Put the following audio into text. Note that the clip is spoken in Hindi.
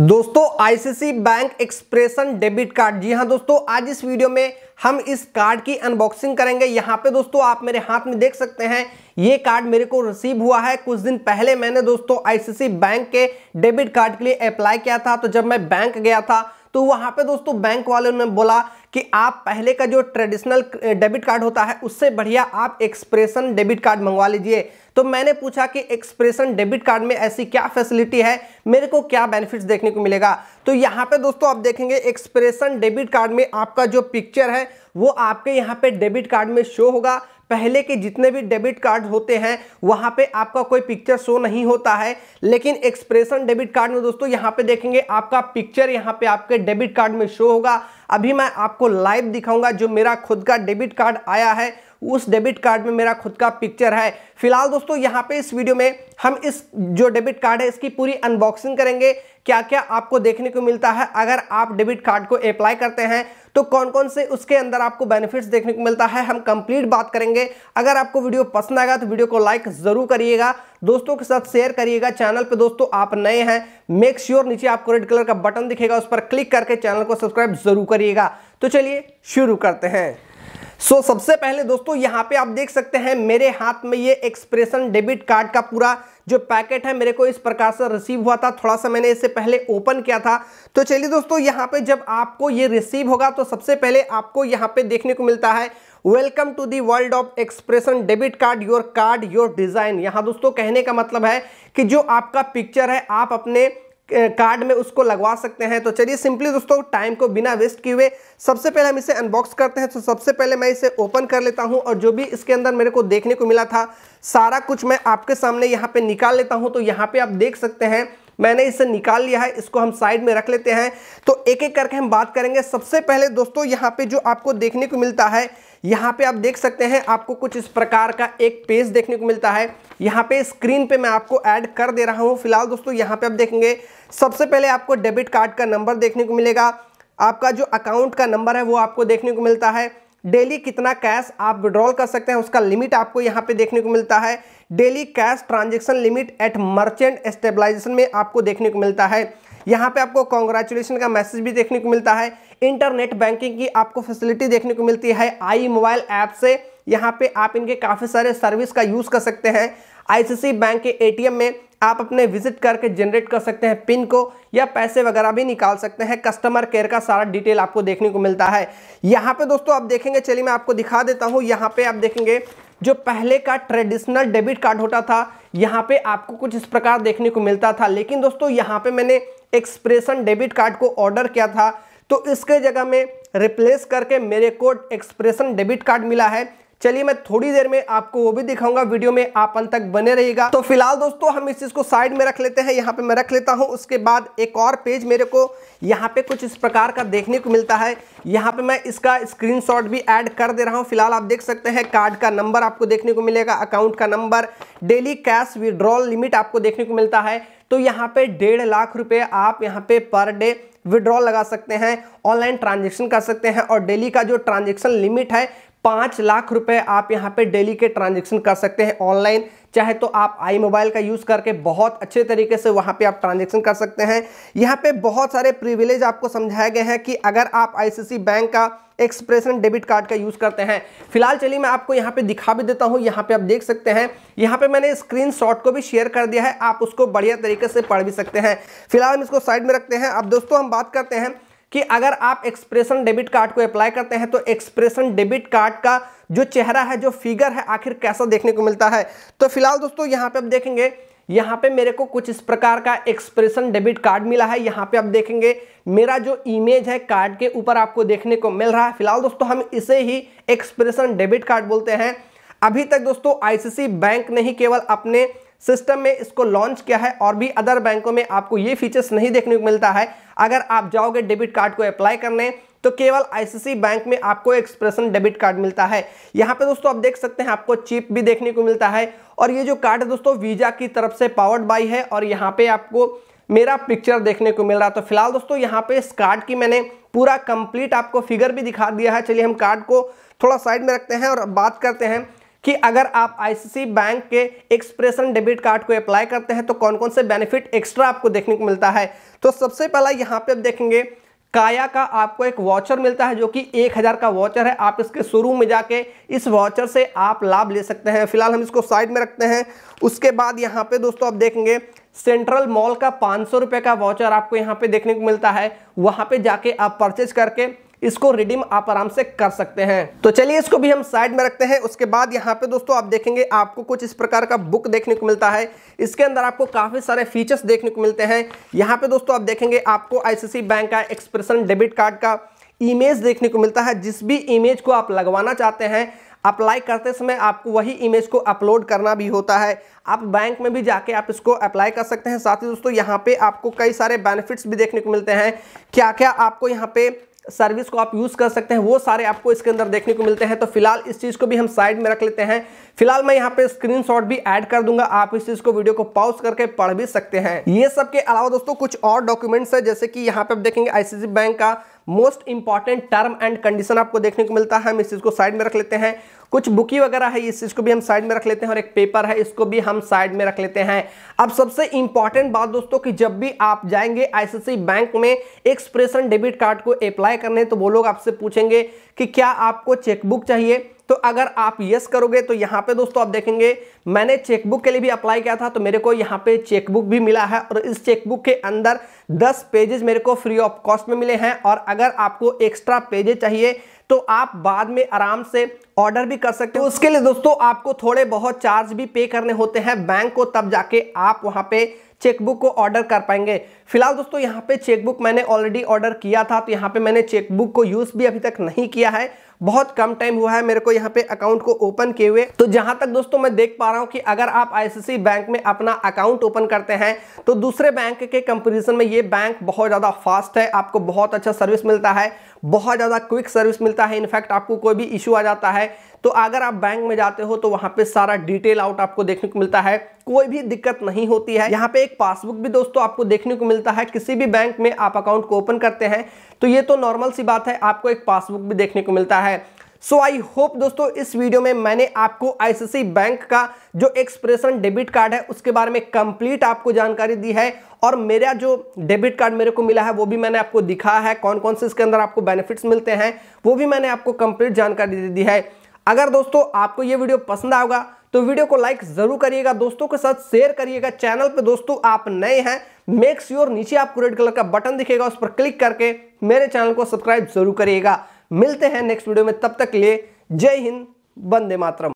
दोस्तों ICICI bank expression debit card जी हाँ दोस्तों आज इस वीडियो में हम इस कार्ड की अनबॉक्सिंग करेंगे यहाँ पे दोस्तों आप मेरे हाथ में देख सकते हैं ये कार्ड मेरे को रिसीव हुआ है कुछ दिन पहले मैंने दोस्तों आईसीसी बैंक के डेबिट कार्ड के लिए अप्लाई किया था तो जब मैं बैंक गया था तो वहां पे दोस्तों बैंक वालों ने बोला कि आप पहले का जो ट्रेडिशनल डेबिट कार्ड होता है उससे बढ़िया आप एक्सप्रेशन डेबिट कार्ड मंगवा लीजिए तो मैंने पूछा कि एक्सप्रेशन डेबिट कार्ड में ऐसी क्या फैसिलिटी है मेरे को क्या बेनिफिट्स देखने को मिलेगा तो यहाँ पे दोस्तों आप देखेंगे एक्सप्रेशन डेबिट कार्ड में आपका जो पिक्चर है वो आपके यहाँ पे डेबिट कार्ड में शो होगा पहले के जितने भी डेबिट कार्ड होते हैं वहां पे आपका कोई पिक्चर शो नहीं होता है लेकिन एक्सप्रेशन डेबिट कार्ड में दोस्तों यहाँ पे देखेंगे आपका पिक्चर यहाँ पे आपके डेबिट कार्ड में शो होगा अभी मैं आपको लाइव दिखाऊंगा जो मेरा खुद का डेबिट कार्ड आया है उस डेबिट कार्ड में मेरा खुद का पिक्चर है फिलहाल दोस्तों यहाँ पे इस वीडियो में हम इस जो डेबिट कार्ड है इसकी पूरी अनबॉक्सिंग करेंगे क्या क्या आपको देखने को मिलता है अगर आप डेबिट कार्ड को अप्लाई करते हैं तो कौन कौन से उसके अंदर आपको बेनिफिट्स देखने को मिलता है हम कंप्लीट बात करेंगे अगर आपको वीडियो पसंद आएगा तो वीडियो को लाइक जरूर करिएगा दोस्तों के साथ शेयर करिएगा चैनल पे दोस्तों आप नए हैं मेक श्योर sure नीचे आपको रेड कलर का बटन दिखेगा उस पर क्लिक करके चैनल को सब्सक्राइब जरूर करिएगा तो चलिए शुरू करते हैं सो so, सबसे पहले दोस्तों यहाँ पे आप देख सकते हैं मेरे हाथ में ये एक्सप्रेशन डेबिट कार्ड का पूरा जो पैकेट है मेरे को इस प्रकार से रिसीव हुआ था थोड़ा सा मैंने इससे पहले ओपन किया था तो चलिए दोस्तों यहाँ पे जब आपको ये रिसीव होगा तो सबसे पहले आपको यहाँ पे देखने को मिलता है welcome to the world of expression debit card your card your design यहाँ दोस्तों कहने का मतलब है कि जो आपका पिक्चर है आप अपने कार्ड में उसको लगवा सकते हैं तो चलिए सिंपली दोस्तों टाइम को बिना वेस्ट किए हुए सबसे पहले हम इसे अनबॉक्स करते हैं तो सबसे पहले मैं इसे ओपन कर लेता हूं और जो भी इसके अंदर मेरे को देखने को मिला था सारा कुछ मैं आपके सामने यहाँ पे निकाल लेता हूँ तो यहाँ पे आप देख सकते हैं मैंने इसे निकाल लिया है इसको हम साइड में रख लेते हैं तो एक एक करके हम बात करेंगे सबसे पहले दोस्तों यहाँ पे जो आपको देखने को मिलता है यहाँ पे आप देख सकते हैं आपको कुछ इस प्रकार का एक पेज देखने को मिलता है यहाँ पे स्क्रीन पे मैं आपको ऐड कर दे रहा हूँ फिलहाल दोस्तों यहाँ पे आप देखेंगे सबसे पहले आपको डेबिट कार्ड का नंबर देखने को मिलेगा आपका जो अकाउंट का नंबर है वो आपको देखने को मिलता है डेली कितना कैश आप विड्रॉल कर सकते हैं उसका लिमिट आपको यहाँ पे देखने को मिलता है daily cash transaction limit at merchant stabilization में आपको देखने को मिलता है यहाँ पे आपको कॉन्ग्रेचुलेशन का मैसेज भी देखने को मिलता है इंटरनेट बैंकिंग की आपको फैसिलिटी देखने को मिलती है आई मोबाइल ऐप से यहाँ पे आप इनके काफ़ी सारे सर्विस का यूज़ कर सकते हैं आईसीसी बैंक के एटीएम में आप अपने विजिट करके जनरेट कर सकते हैं पिन को या पैसे वगैरह भी निकाल सकते हैं कस्टमर केयर का सारा डिटेल आपको देखने को मिलता है यहाँ पे दोस्तों आप देखेंगे चलिए मैं आपको दिखा देता हूँ यहाँ पे आप देखेंगे जो पहले का ट्रेडिशनल डेबिट कार्ड होता था यहाँ पे आपको कुछ इस प्रकार देखने को मिलता था लेकिन दोस्तों यहाँ पे मैंने एक्सप्रेशन डेबिट कार्ड को ऑर्डर किया था तो इसके जगह में रिप्लेस करके मेरे को एक्सप्रेशन डेबिट कार्ड मिला है चलिए मैं थोड़ी देर में आपको वो भी दिखाऊंगा वीडियो में आप अंत तक बने रहेगा तो फिलहाल दोस्तों हम इस चीज़ को साइड में रख लेते हैं यहाँ पे मैं रख लेता हूँ उसके बाद एक और पेज मेरे को यहाँ पे कुछ इस प्रकार का देखने को मिलता है यहाँ पे मैं इसका स्क्रीनशॉट भी ऐड कर दे रहा हूँ फिलहाल आप देख सकते हैं कार्ड का नंबर आपको देखने को मिलेगा अकाउंट का number daily cash withdrawal limit आपको देखने को मिलता है तो यहाँ पे डेढ़ लाख रुपये आप यहाँ पे पर डे विड्रॉल लगा सकते हैं ऑनलाइन ट्रांजेक्शन कर सकते हैं और डेली का जो ट्रांजेक्शन लिमिट है पाँच लाख रुपए आप यहाँ पे डेली के ट्रांजेक्शन कर सकते हैं ऑनलाइन चाहे तो आप आई मोबाइल का यूज़ करके बहुत अच्छे तरीके से वहाँ पे आप ट्रांजेक्शन कर सकते हैं यहाँ पे बहुत सारे प्रिविलेज आपको समझाए गए हैं कि अगर आप आईसीसी बैंक का एक्सप्रेशन डेबिट कार्ड का यूज़ करते हैं फिलहाल चलिए मैं आपको यहाँ पे दिखा भी देता हूँ यहाँ पे आप देख सकते हैं यहाँ पे मैंने स्क्रीन को भी शेयर कर दिया है आप उसको बढ़िया तरीके से पढ़ भी सकते हैं फिलहाल हम इसको साइड में रखते हैं अब दोस्तों हम बात करते हैं कि अगर आप एक्सप्रेशन डेबिट कार्ड को अप्लाई करते हैं तो एक्सप्रेशन डेबिट कार्ड का जो चेहरा है जो फिगर है आखिर कैसा देखने को मिलता है तो फिलहाल दोस्तों यहाँ पे आप देखेंगे यहाँ पे मेरे को कुछ इस प्रकार का एक्सप्रेशन डेबिट कार्ड मिला है यहाँ पे आप देखेंगे मेरा जो इमेज है कार्ड के ऊपर आपको देखने को मिल रहा है फिलहाल दोस्तों हम इसे ही एक्सप्रेशन डेबिट कार्ड बोलते हैं अभी तक दोस्तों आईसीसी बैंक ने ही केवल अपने सिस्टम में इसको लॉन्च किया है और भी अदर बैंकों में आपको ये फीचर्स नहीं देखने को मिलता है अगर आप जाओगे डेबिट कार्ड को अप्लाई करने तो केवल आईसीसी बैंक में आपको एक्सप्रेशन डेबिट कार्ड मिलता है यहाँ पे दोस्तों आप देख सकते हैं आपको चिप भी देखने को मिलता है और ये जो कार्ड है दोस्तों वीजा की तरफ से पावर्ड बाई है और यहाँ पे आपको मेरा पिक्चर देखने को मिल रहा तो फिलहाल दोस्तों यहाँ पे इस कार्ड की मैंने पूरा कंप्लीट आपको फिगर भी दिखा दिया है चलिए हम कार्ड को थोड़ा साइड में रखते हैं और बात करते हैं कि अगर आप आईसीसी बैंक के एक्सप्रेशन डेबिट कार्ड को अप्लाई करते हैं तो कौन कौन से बेनिफिट एक्स्ट्रा आपको देखने को मिलता है तो सबसे पहला यहाँ पे आप देखेंगे काया का आपको एक वाचर मिलता है जो कि एक हज़ार का वाचर है आप इसके शोरूम में जाके इस वाचर से आप लाभ ले सकते हैं फिलहाल हम इसको साइड में रखते हैं उसके बाद यहाँ पे दोस्तों आप देखेंगे सेंट्रल मॉल का पाँच सौ का वाचर आपको यहाँ पे देखने को मिलता है वहाँ पे जाके आप परचेज करके इसको रिडीम आप आराम से कर सकते हैं तो चलिए इसको भी हम साइड में रखते हैं उसके बाद यहाँ पे दोस्तों आप देखेंगे आपको कुछ इस प्रकार का बुक देखने को मिलता है इसके अंदर आपको काफ़ी सारे फीचर्स देखने को मिलते हैं यहाँ पे दोस्तों आप देखेंगे आपको आईसीसी बैंक का एक्सप्रेशन डेबिट कार्ड का इमेज देखने को मिलता है जिस भी इमेज को आप लगवाना चाहते हैं अप्लाई करते समय आपको वही इमेज को अपलोड करना भी होता है आप बैंक में भी जाके आप इसको अप्लाई कर सकते हैं साथ ही दोस्तों यहाँ पे आपको कई सारे बेनिफिट्स भी देखने को मिलते हैं क्या क्या आपको यहाँ पे सर्विस को आप यूज़ कर सकते हैं वो सारे आपको इसके अंदर देखने को मिलते हैं तो फिलहाल इस चीज़ को भी हम साइड में रख लेते हैं फिलहाल मैं यहाँ पे स्क्रीनशॉट भी ऐड कर दूंगा आप इस चीज़ को वीडियो को पॉज करके पढ़ भी सकते हैं ये सब के अलावा दोस्तों कुछ और डॉक्यूमेंट्स है जैसे कि यहाँ पे आप देखेंगे आईसीसी बैंक का most important term and condition आपको देखने को मिलता है हम इस चीज़ को साइड में रख लेते हैं कुछ बुकी वगैरह है इस चीज़ को भी हम साइड में रख लेते हैं और एक पेपर है इसको भी हम साइड में रख लेते हैं अब सबसे इंपॉर्टेंट बात दोस्तों कि जब भी आप जाएंगे आईसीसी बैंक में एक्सप्रेशन डेबिट कार्ड को अप्लाई करने तो वो लोग आपसे पूछेंगे कि क्या आपको चेकबुक चाहिए तो अगर आप यस करोगे तो यहाँ पे दोस्तों आप देखेंगे मैंने चेकबुक के लिए भी अप्लाई किया था तो मेरे को यहाँ पे चेकबुक भी मिला है और इस चेकबुक के अंदर 10 पेजेस मेरे को फ्री ऑफ कॉस्ट में मिले हैं और अगर आपको एक्स्ट्रा पेजे चाहिए तो आप बाद में आराम से ऑर्डर भी कर सकते हो तो उसके लिए दोस्तों आपको थोड़े बहुत चार्ज भी पे करने होते हैं बैंक को तब जाके आप वहाँ पे चेकबुक को ऑर्डर कर पाएंगे फिलहाल दोस्तों यहाँ पे चेकबुक मैंने ऑलरेडी ऑर्डर किया था तो यहाँ पे मैंने चेकबुक को यूज़ भी अभी तक नहीं किया है बहुत कम टाइम हुआ है मेरे को यहाँ पे अकाउंट को ओपन किए हुए तो जहां तक दोस्तों मैं देख पा रहा हूँ कि अगर आप आईसीसी बैंक में अपना अकाउंट ओपन करते हैं तो दूसरे बैंक के कंपेरिजन में ये बैंक बहुत ज़्यादा फास्ट है आपको बहुत अच्छा सर्विस मिलता है बहुत ज़्यादा क्विक सर्विस मिलता है इनफैक्ट आपको कोई भी इशू आ जाता है तो अगर आप बैंक में जाते हो तो वहां पे सारा डिटेल आउट आपको देखने को मिलता है कोई भी दिक्कत नहीं होती है यहाँ पे एक पासबुक भी दोस्तों आपको देखने को मिलता है किसी भी बैंक में आप अकाउंट को ओपन करते हैं तो ये तो नॉर्मल सी बात है आपको एक पासबुक भी देखने को मिलता है सो आई होप दोस्तों इस वीडियो में मैंने आपको आईसीसी बैंक का जो एक्सप्रेशन डेबिट कार्ड है उसके बारे में कंप्लीट आपको जानकारी दी है और मेरा जो डेबिट कार्ड मेरे को मिला है वो भी मैंने आपको दिखा है कौन कौन से इसके अंदर आपको बेनिफिट्स मिलते हैं वो भी मैंने आपको कंप्लीट जानकारी दे दी है अगर दोस्तों आपको ये वीडियो पसंद आएगा तो वीडियो को लाइक जरूर करिएगा दोस्तों के साथ शेयर करिएगा चैनल पे दोस्तों आप नए हैं मेक श्योर नीचे आपको रेड कलर का बटन दिखेगा उस पर क्लिक करके मेरे चैनल को सब्सक्राइब जरूर करिएगा मिलते हैं नेक्स्ट वीडियो में तब तक लिए जय हिंद बंदे मातरम